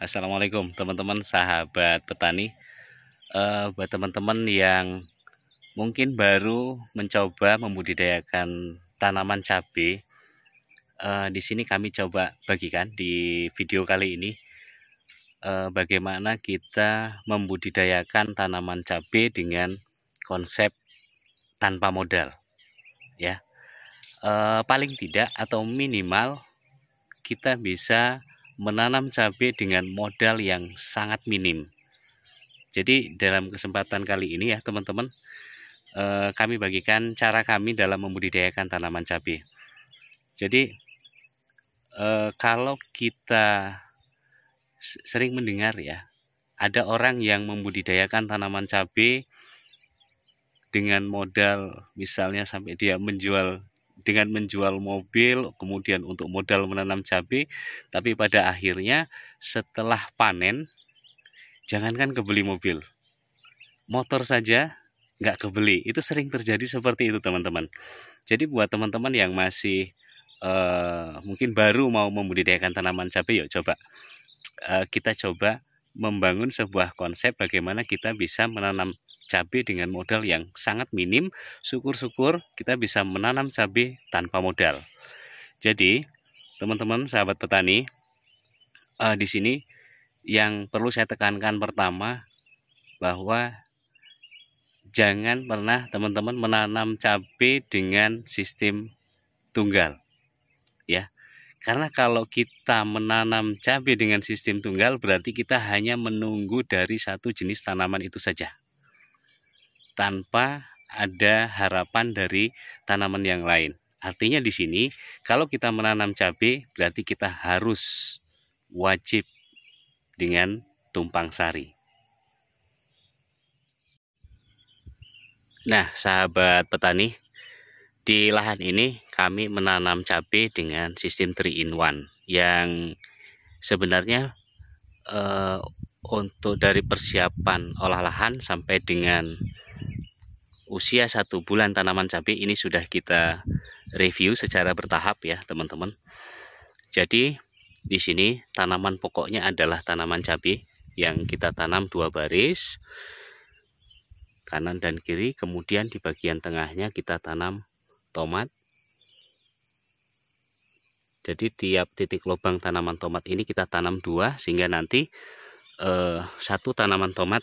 Assalamualaikum teman-teman sahabat petani uh, buat teman-teman yang mungkin baru mencoba membudidayakan tanaman cabai uh, eh, di sini kami coba bagikan di video kali ini uh, bagaimana kita membudidayakan tanaman cabai dengan konsep tanpa modal ya uh, paling tidak atau minimal kita bisa menanam cabai dengan modal yang sangat minim. Jadi dalam kesempatan kali ini ya teman-teman, eh, kami bagikan cara kami dalam membudidayakan tanaman cabai. Jadi eh, kalau kita sering mendengar ya, ada orang yang membudidayakan tanaman cabai dengan modal misalnya sampai dia menjual dengan menjual mobil, kemudian untuk modal menanam cabai, tapi pada akhirnya setelah panen, jangankan kebeli mobil, motor saja nggak kebeli. Itu sering terjadi seperti itu teman-teman. Jadi buat teman-teman yang masih uh, mungkin baru mau membudidayakan tanaman cabai, yuk coba uh, kita coba membangun sebuah konsep bagaimana kita bisa menanam cabai dengan modal yang sangat minim, syukur-syukur kita bisa menanam cabai tanpa modal. Jadi, teman-teman sahabat petani, uh, di sini yang perlu saya tekankan pertama bahwa jangan pernah teman-teman menanam cabai dengan sistem tunggal ya karena kalau kita menanam cabai dengan sistem tunggal berarti kita hanya menunggu dari satu jenis tanaman itu saja tanpa ada harapan dari tanaman yang lain. Artinya di sini kalau kita menanam cabai berarti kita harus wajib dengan tumpang sari. Nah, sahabat petani, di lahan ini kami menanam cabai dengan sistem 3 in 1 yang sebenarnya e, untuk dari persiapan olah lahan sampai dengan usia satu bulan tanaman cabai ini sudah kita review secara bertahap ya teman-teman. Jadi di sini tanaman pokoknya adalah tanaman cabai yang kita tanam dua baris kanan dan kiri kemudian di bagian tengahnya kita tanam tomat jadi tiap titik lubang tanaman tomat ini kita tanam dua sehingga nanti eh, satu tanaman tomat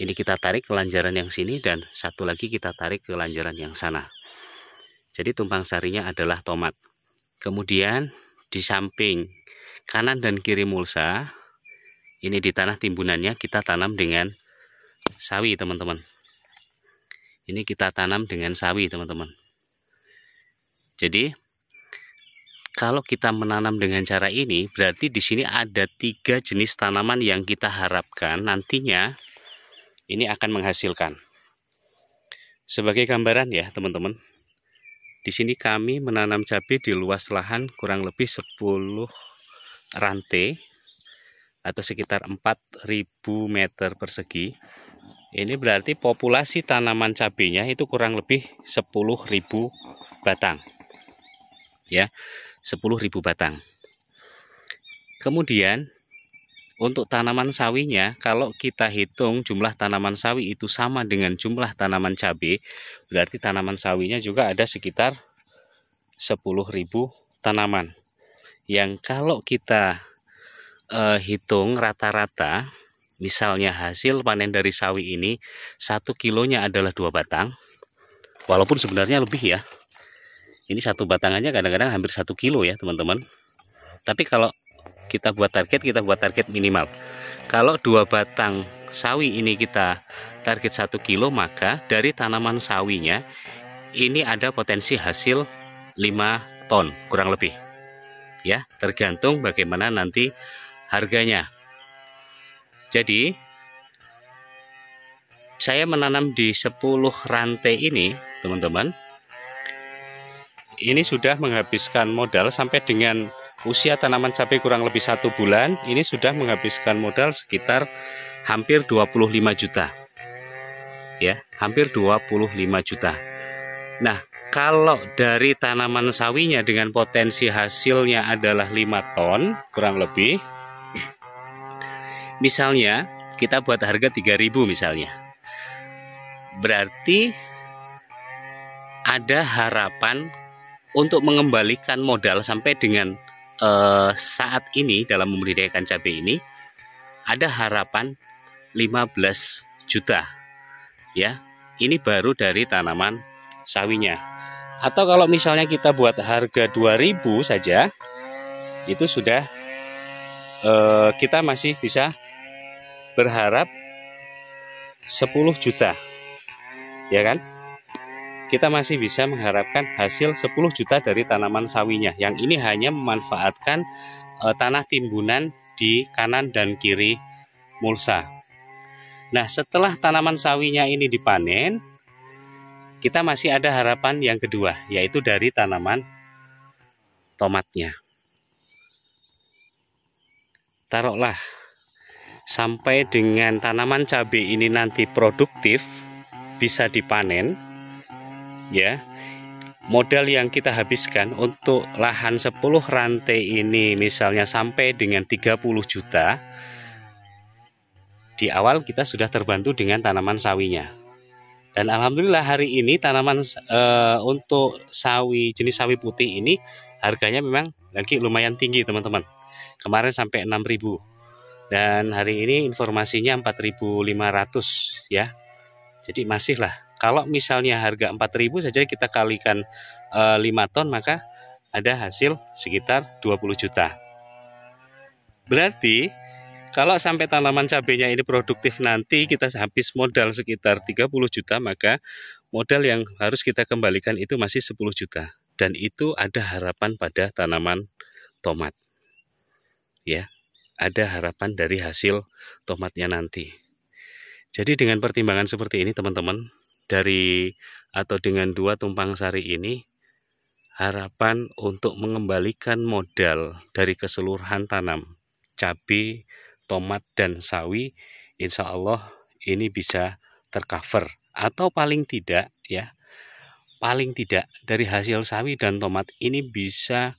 ini kita tarik ke lanjaran yang sini dan satu lagi kita tarik ke lanjaran yang sana jadi tumpang sarinya adalah tomat kemudian di samping kanan dan kiri mulsa ini di tanah timbunannya kita tanam dengan sawi teman-teman ini kita tanam dengan sawi teman-teman jadi kalau kita menanam dengan cara ini berarti di sini ada tiga jenis tanaman yang kita harapkan nantinya ini akan menghasilkan. Sebagai gambaran ya teman-teman, di sini kami menanam cabai di luas lahan kurang lebih 10 rantai atau sekitar 4000 meter persegi. Ini berarti populasi tanaman cabainya itu kurang lebih 10.000 batang. Ya, 10.000 batang. Kemudian untuk tanaman sawinya, kalau kita hitung jumlah tanaman sawi itu sama dengan jumlah tanaman cabai, berarti tanaman sawinya juga ada sekitar 10.000 tanaman. Yang kalau kita uh, hitung rata-rata, misalnya hasil panen dari sawi ini, satu kilonya adalah dua batang, walaupun sebenarnya lebih ya. Ini satu batangannya kadang-kadang hampir satu kilo ya teman-teman. Tapi kalau kita buat target kita buat target minimal kalau dua batang sawi ini kita target satu kilo maka dari tanaman sawinya ini ada potensi hasil 5 ton kurang lebih ya tergantung bagaimana nanti harganya jadi saya menanam di 10 rantai ini teman-teman ini sudah menghabiskan modal sampai dengan Usia tanaman cabai kurang lebih satu bulan, ini sudah menghabiskan modal sekitar hampir 25 juta. Ya, hampir 25 juta. Nah, kalau dari tanaman sawinya dengan potensi hasilnya adalah 5 ton kurang lebih. Misalnya, kita buat harga 3000 misalnya. Berarti ada harapan untuk mengembalikan modal sampai dengan eh, saat ini dalam membudidayakan cabai ini ada harapan 15 juta. Ya, ini baru dari tanaman sawinya. Atau kalau misalnya kita buat harga 2000 saja, itu sudah eh, kita masih bisa berharap 10 juta. Ya kan? kita masih bisa mengharapkan hasil 10 juta dari tanaman sawinya. Yang ini hanya memanfaatkan e, tanah timbunan di kanan dan kiri mulsa. Nah, setelah tanaman sawinya ini dipanen, kita masih ada harapan yang kedua, yaitu dari tanaman tomatnya. Taruhlah sampai dengan tanaman cabai ini nanti produktif bisa dipanen ya modal yang kita habiskan untuk lahan 10 rantai ini misalnya sampai dengan 30 juta di awal kita sudah terbantu dengan tanaman sawinya dan alhamdulillah hari ini tanaman e, untuk sawi jenis sawi putih ini harganya memang lagi lumayan tinggi teman-teman kemarin sampai 6000 dan hari ini informasinya 4500 ya jadi masih lah kalau misalnya harga 4000 saja kita kalikan e, eh, 5 ton maka ada hasil sekitar 20 juta. Berarti kalau sampai tanaman cabenya ini produktif nanti kita habis modal sekitar 30 juta maka modal yang harus kita kembalikan itu masih 10 juta dan itu ada harapan pada tanaman tomat. Ya, ada harapan dari hasil tomatnya nanti. Jadi dengan pertimbangan seperti ini teman-teman, dari atau dengan dua tumpang sari ini harapan untuk mengembalikan modal dari keseluruhan tanam cabai, tomat dan sawi insya Allah ini bisa tercover atau paling tidak ya paling tidak dari hasil sawi dan tomat ini bisa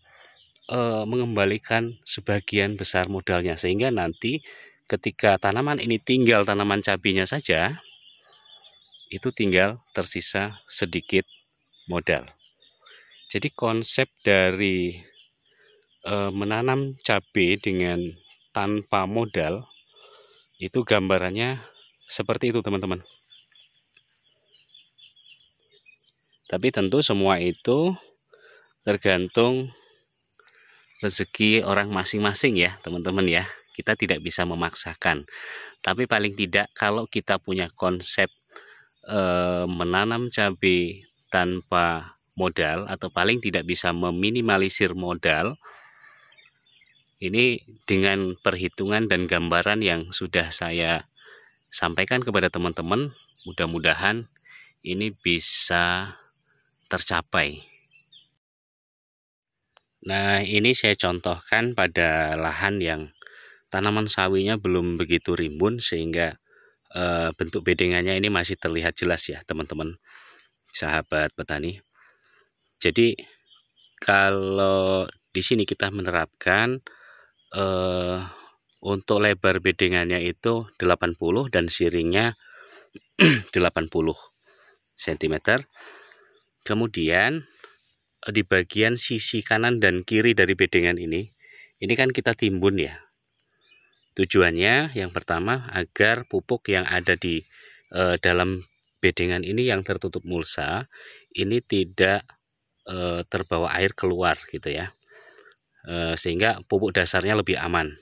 e, mengembalikan sebagian besar modalnya sehingga nanti ketika tanaman ini tinggal tanaman cabenya saja itu tinggal tersisa sedikit modal. Jadi konsep dari e, menanam cabai dengan tanpa modal itu gambarannya seperti itu teman-teman. Tapi tentu semua itu tergantung rezeki orang masing-masing ya teman-teman ya. Kita tidak bisa memaksakan. Tapi paling tidak kalau kita punya konsep e, menanam cabai tanpa modal atau paling tidak bisa meminimalisir modal ini dengan perhitungan dan gambaran yang sudah saya sampaikan kepada teman-teman mudah-mudahan ini bisa tercapai nah ini saya contohkan pada lahan yang tanaman sawinya belum begitu rimbun sehingga Eh, bentuk bedengannya ini masih terlihat jelas ya teman-teman sahabat petani. Jadi kalau di sini kita menerapkan eh, untuk lebar bedengannya itu 80 dan siringnya 80 cm. Kemudian di bagian sisi kanan dan kiri dari bedengan ini, ini kan kita timbun ya. Tujuannya yang pertama agar pupuk yang ada di e, dalam bedengan ini yang tertutup mulsa ini tidak e, terbawa air keluar gitu ya. E, sehingga pupuk dasarnya lebih aman.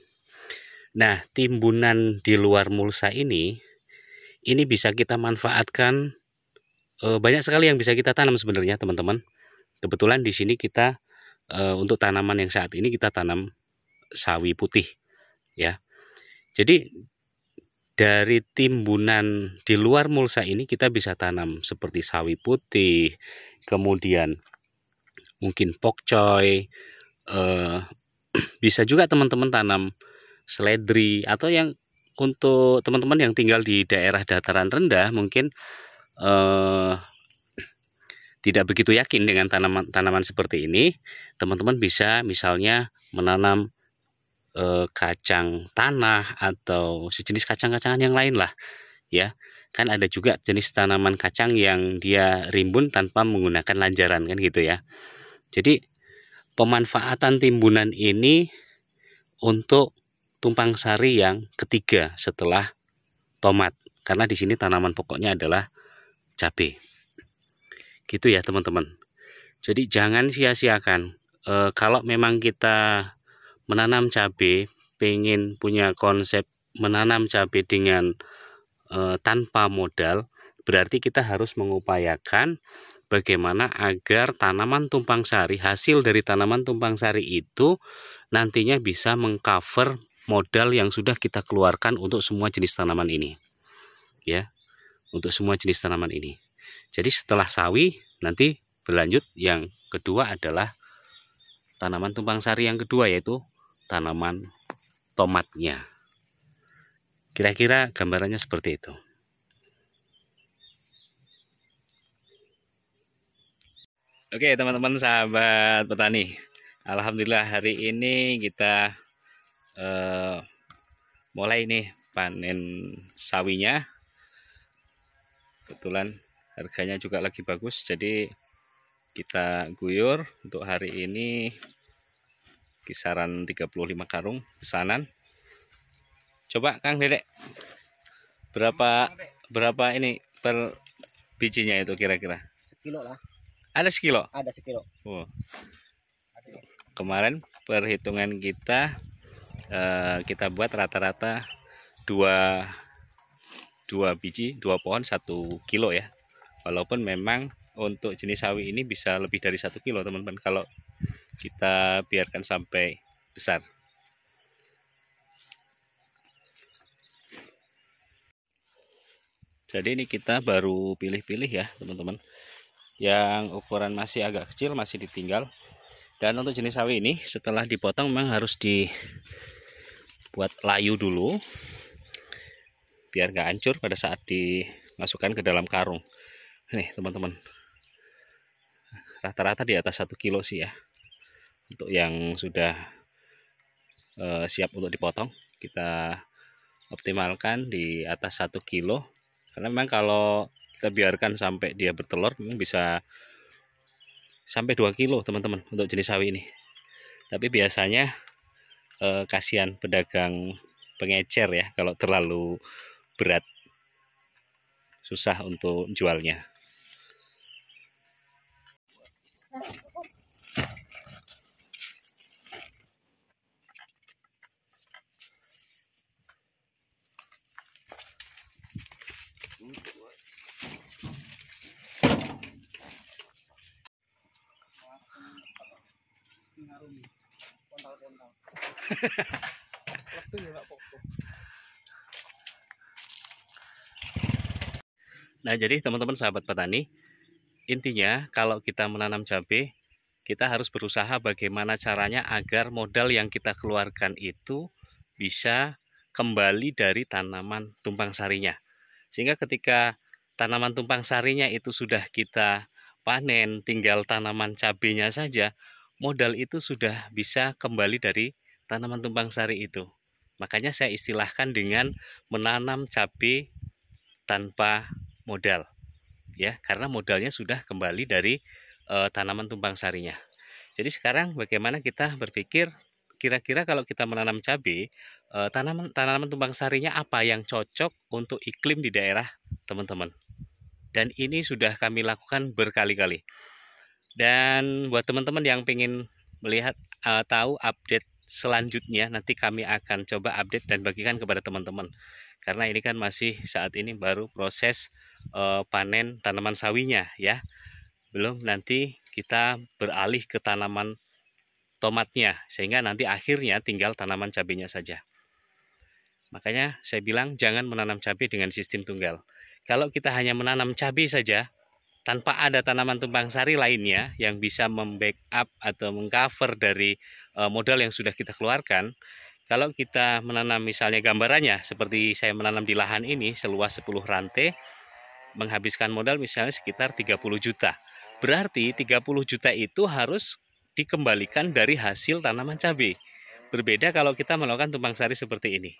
Nah, timbunan di luar mulsa ini ini bisa kita manfaatkan e, banyak sekali yang bisa kita tanam sebenarnya, teman-teman. Kebetulan di sini kita e, untuk tanaman yang saat ini kita tanam sawi putih ya. Jadi dari timbunan di luar mulsa ini kita bisa tanam seperti sawi putih, kemudian mungkin pokcoy, eh, bisa juga teman-teman tanam seledri atau yang untuk teman-teman yang tinggal di daerah dataran rendah mungkin eh, tidak begitu yakin dengan tanaman-tanaman seperti ini, teman-teman bisa misalnya menanam Eh, kacang tanah atau sejenis kacang-kacangan yang lain lah ya kan ada juga jenis tanaman kacang yang dia rimbun tanpa menggunakan lanjaran kan gitu ya jadi pemanfaatan timbunan ini untuk tumpang sari yang ketiga setelah tomat karena di sini tanaman pokoknya adalah cabai gitu ya teman-teman jadi jangan sia-siakan e, kalau memang kita menanam cabai pengen punya konsep menanam cabai dengan e, tanpa modal berarti kita harus mengupayakan bagaimana agar tanaman tumpang sari hasil dari tanaman tumpang sari itu nantinya bisa mengcover modal yang sudah kita keluarkan untuk semua jenis tanaman ini ya untuk semua jenis tanaman ini jadi setelah sawi nanti berlanjut yang kedua adalah tanaman tumpang sari yang kedua yaitu tanaman tomatnya. Kira-kira gambarannya seperti itu. Oke teman-teman sahabat petani Alhamdulillah hari ini kita eh, mulai nih panen sawinya Kebetulan harganya juga lagi bagus jadi kita guyur untuk hari ini kisaran 35 karung pesanan coba Kang Dedek berapa berapa ini per bijinya itu kira-kira sekilo lah ada sekilo ada sekilo wow. Oh. kemarin perhitungan kita eh, kita buat rata-rata dua dua biji dua pohon satu kilo ya walaupun memang untuk jenis sawi ini bisa lebih dari satu kilo teman-teman kalau kita biarkan sampai besar jadi ini kita baru pilih-pilih ya teman-teman yang ukuran masih agak kecil masih ditinggal dan untuk jenis sawi ini setelah dipotong memang harus dibuat layu dulu biar gak hancur pada saat dimasukkan ke dalam karung nih teman-teman rata-rata di atas satu kilo sih ya untuk yang sudah e, siap untuk dipotong kita optimalkan di atas 1 kilo karena memang kalau kita biarkan sampai dia bertelur memang bisa sampai 2 kilo teman-teman untuk jenis sawi ini tapi biasanya e, kasihan pedagang pengecer ya kalau terlalu berat susah untuk jualnya Ya, nah, jadi teman-teman sahabat petani, intinya kalau kita menanam cabai, kita harus berusaha bagaimana caranya agar modal yang kita keluarkan itu bisa kembali dari tanaman tumpang sarinya. Sehingga ketika tanaman tumpang sarinya itu sudah kita panen, tinggal tanaman cabenya saja, modal itu sudah bisa kembali dari tanaman tumpang sari itu. Makanya saya istilahkan dengan menanam cabai tanpa modal. Ya, karena modalnya sudah kembali dari e, tanaman tumpang sarinya. Jadi sekarang bagaimana kita berpikir kira-kira kalau kita menanam cabai, e, tanaman tanaman tumpang sarinya apa yang cocok untuk iklim di daerah teman-teman. Dan ini sudah kami lakukan berkali-kali. Dan buat teman-teman yang ingin melihat e, tahu update selanjutnya nanti kami akan coba update dan bagikan kepada teman-teman karena ini kan masih saat ini baru proses uh, panen tanaman sawinya ya belum nanti kita beralih ke tanaman tomatnya sehingga nanti akhirnya tinggal tanaman cabenya saja makanya saya bilang jangan menanam cabai dengan sistem tunggal kalau kita hanya menanam cabai saja tanpa ada tanaman tumpang sari lainnya yang bisa membackup atau mengcover dari eh, modal yang sudah kita keluarkan, kalau kita menanam misalnya gambarannya seperti saya menanam di lahan ini seluas 10 rantai menghabiskan modal misalnya sekitar 30 juta. Berarti 30 juta itu harus dikembalikan dari hasil tanaman cabai. Berbeda kalau kita melakukan tumpang sari seperti ini.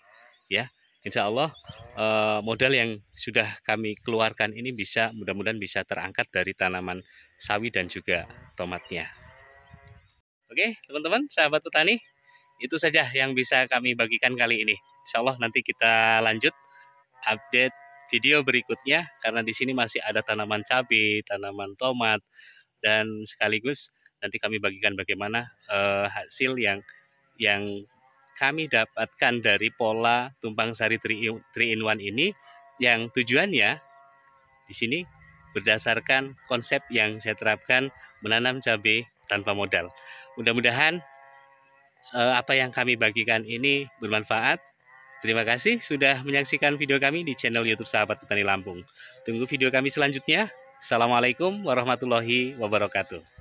Ya, insya Allah Eh, modal yang sudah kami keluarkan ini bisa mudah-mudahan bisa terangkat dari tanaman sawi dan juga tomatnya. Oke, teman-teman, sahabat petani, itu saja yang bisa kami bagikan kali ini. Insya Allah nanti kita lanjut update video berikutnya karena di sini masih ada tanaman cabai, tanaman tomat dan sekaligus nanti kami bagikan bagaimana uh, hasil yang yang kami dapatkan dari pola tumpang sari 3 in 1 ini yang tujuannya di sini berdasarkan konsep yang saya terapkan menanam cabai tanpa modal. Mudah-mudahan eh, apa yang kami bagikan ini bermanfaat. Terima kasih sudah menyaksikan video kami di channel YouTube Sahabat Petani Lampung. Tunggu video kami selanjutnya. Assalamualaikum warahmatullahi wabarakatuh.